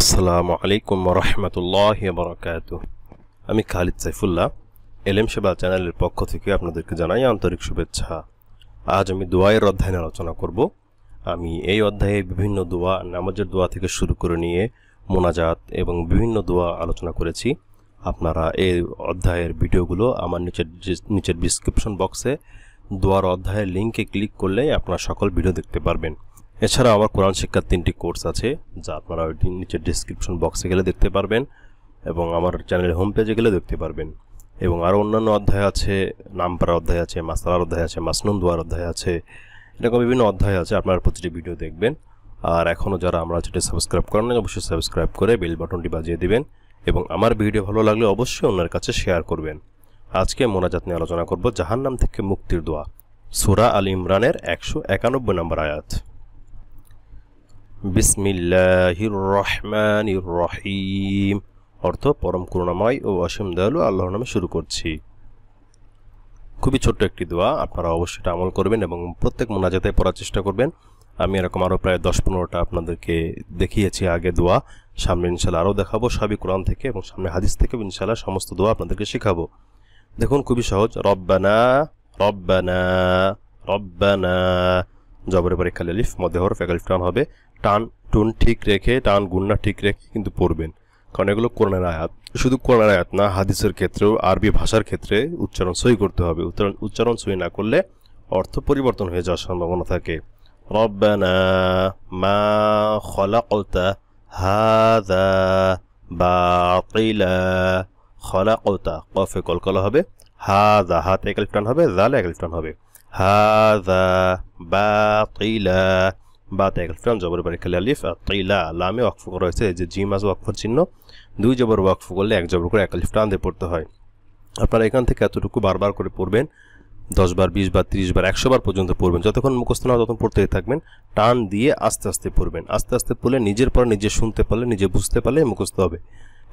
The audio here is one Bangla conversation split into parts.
আসসালামু আলাইকুম রহমতুল্লাহ বরকাত আমি খালিদ সাইফুল্লাহ এলএম সেবা চ্যানেলের পক্ষ থেকে আপনাদেরকে জানাই আন্তরিক শুভেচ্ছা আজ আমি এর অধ্যায় আলোচনা করব আমি এই অধ্যায়ে বিভিন্ন দোয়া নামাজের দোয়া থেকে শুরু করে নিয়ে মোনাজাত এবং বিভিন্ন দোয়া আলোচনা করেছি আপনারা এই অধ্যায়ের ভিডিওগুলো আমার নিচের নিচের ডিসক্রিপশন বক্সে দোয়ার অধ্যায়ের লিঙ্কে ক্লিক করলেই আপনারা সকল ভিডিও দেখতে পারবেন এছাড়া আমার কোরআন শিক্ষার তিনটি কোর্স আছে যা আপনারা ওই নিচের ডিসক্রিপশন বক্সে গেলে দেখতে পারবেন এবং আমার চ্যানেলের হোম পেজে গেলে দেখতে পারবেন এবং আরও অন্যান্য অধ্যায় আছে নামপাড়া অধ্যায় আছে মাসালার অধ্যায় আছে মাসনুন দোয়ার অধ্যায় আছে এরকম বিভিন্ন অধ্যায় আছে আপনারা প্রতিটি ভিডিও দেখবেন আর এখনও যারা আমরা সেটা সাবস্ক্রাইব করেন অবশ্যই সাবস্ক্রাইব করে বেল বাটনটি বাজিয়ে দিবেন এবং আমার ভিডিও ভালো লাগলে অবশ্যই ওনার কাছে শেয়ার করবেন আজকে মোনাজাত নিয়ে আলোচনা করব নাম থেকে মুক্তির দোয়া সুরা আল ইমরানের একশো একানব্বই নম্বর আয়াত বিসমিল্লাহির রহমানির রহিম অর্থ পরম করুণাময় ও অসীম দয়ালু আল্লাহর নামে শুরু করছি খুবই ছোট্ট একটি দোয়া আপনারা অবশ্যই এটা আমল করবেন এবং প্রত্যেক মোনাজাতে পড়ার চেষ্টা করবেন আমি এরকম আরও প্রায় দশ পনেরোটা আপনাদেরকে দেখিয়েছি আগে দোয়া সামনে ইনশাল্লাহ আরও দেখাবো সবই কোরআন থেকে এবং সামনে হাদিস থেকে ইনশাল্লাহ সমস্ত দোয়া আপনাদেরকে শেখাবো দেখুন খুবই সহজ রব্বানা রব্বানা রব্বানা জবরে পরীক্ষা লিফ মধ্যে হর ফ্যাকালিফ হবে টান টুন ঠিক রেখে টান গুন্না ঠিক রেখে কিন্তু পড়বেন কারণ এগুলো কোরআনের আয়াত শুধু কোরআনের আয়াত না হাদিসের ক্ষেত্রেও আরবি ভাষার ক্ষেত্রে উচ্চারণ সই করতে হবে উচ্চারণ উচ্চারণ সই না করলে অর্থ পরিবর্তন হয়ে যাওয়ার সম্ভাবনা থাকে রব্বানা মা খলাকতা হাদা বাতিলা খলাকতা কফে কলকলা হবে হাদা হাতে এক টান হবে জালে এক টান হবে হাদা বাতিলা বা তেগল ফ্রাম জবর বারে খালি আলিফ আর তৈলা লামে ওয়াকফ রয়েছে যে জিম আজ ওয়াকফর চিহ্ন দুই জবর ওয়াকফ করলে এক জবর করে এক আলিফ টান দিয়ে পড়তে হয় আপনারা এখান থেকে এতটুকু বারবার করে পড়বেন দশবার বিশবার বার তিরিশ বার একশো পর্যন্ত পড়বেন যতক্ষণ মুখস্থ না ততক্ষণ পড়তে থাকবেন টান দিয়ে আস্তে আস্তে পড়বেন আস্তে আস্তে পড়লে নিজের পর নিজে শুনতে পারলে নিজে বুঝতে পারলে মুখস্থ হবে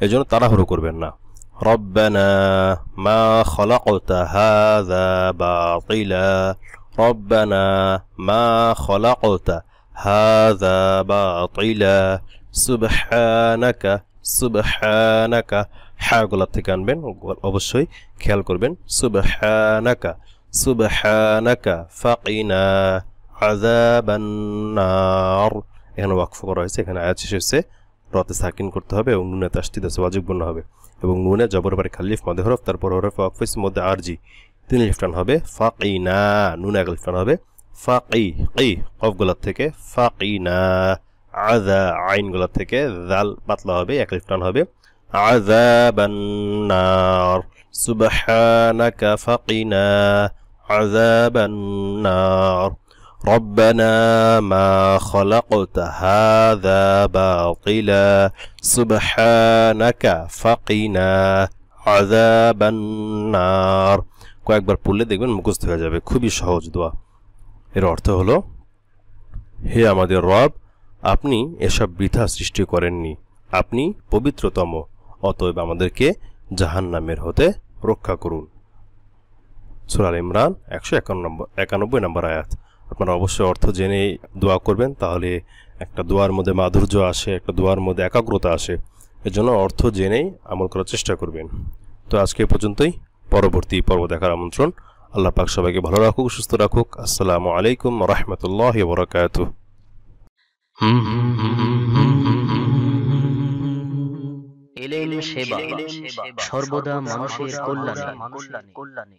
এই জন্য তাড়াহুড়ো করবেন না ربنا ما خلقت هذا باطلا ربنا ما خلقت هذا باطلا سبحانك سبحانك হাগুলার থেকে আনবেন অবশ্যই খেয়াল করবেন সুবহানাকা সুবহানাকা ফাকিনা আযাবান্নার এখানে ওয়াকফ করা হয়েছে এখানে আয়াত শেষ হয়েছে রতে সাকিন করতে হবে এবং নুনে তাস্তিদ আছে ওয়াজিবপূর্ণ হবে এবং নুনে জবর বারে খালিফ মধ্যে হরফ তারপর হরফ ওয়াকফিস মধ্যে আরজি তিন লিফটান হবে ফাকিনা নুনে এক লিফটান হবে ফাঁকি ই কফগুলার থেকে ফাঁকি না আজা আইনগুলার থেকে জাল পাতলা হবে এক টান হবে আজাবান্নার সুবহানাকা ফাকিনা আজাবান্নার ربنا ما خلقت هذا باطلا سبحانك فقنا عذاب النار কয়েকবার পড়লে দেখবেন মুখস্থ হয়ে যাবে খুবই সহজ দোয়া এর অর্থ হল হে আমাদের রব আপনি এসব বৃথা সৃষ্টি করেননি আপনি পবিত্রতম অতএব আমাদেরকে জাহান নামের হতে রক্ষা করুন সুরাল ইমরান একশো নম্বর একানব্বই নম্বর আয়াত আপনারা অবশ্যই অর্থ জেনে দোয়া করবেন তাহলে একটা দোয়ার মধ্যে মাধুর্য আসে একটা দোয়ার মধ্যে একাগ্রতা আসে এজন্য অর্থ জেনেই আমল করার চেষ্টা করবেন তো আজকে পর্যন্তই পরবর্তী পর্ব দেখার আমন্ত্রণ আল্লাহ পাক সবাইকে ভালো রাখুক সুস্থ রাখুক আসসালামু আলাইকুম রহমতুল্লাহ বরকাত সর্বদা মানুষের কল্যাণে কল্যাণে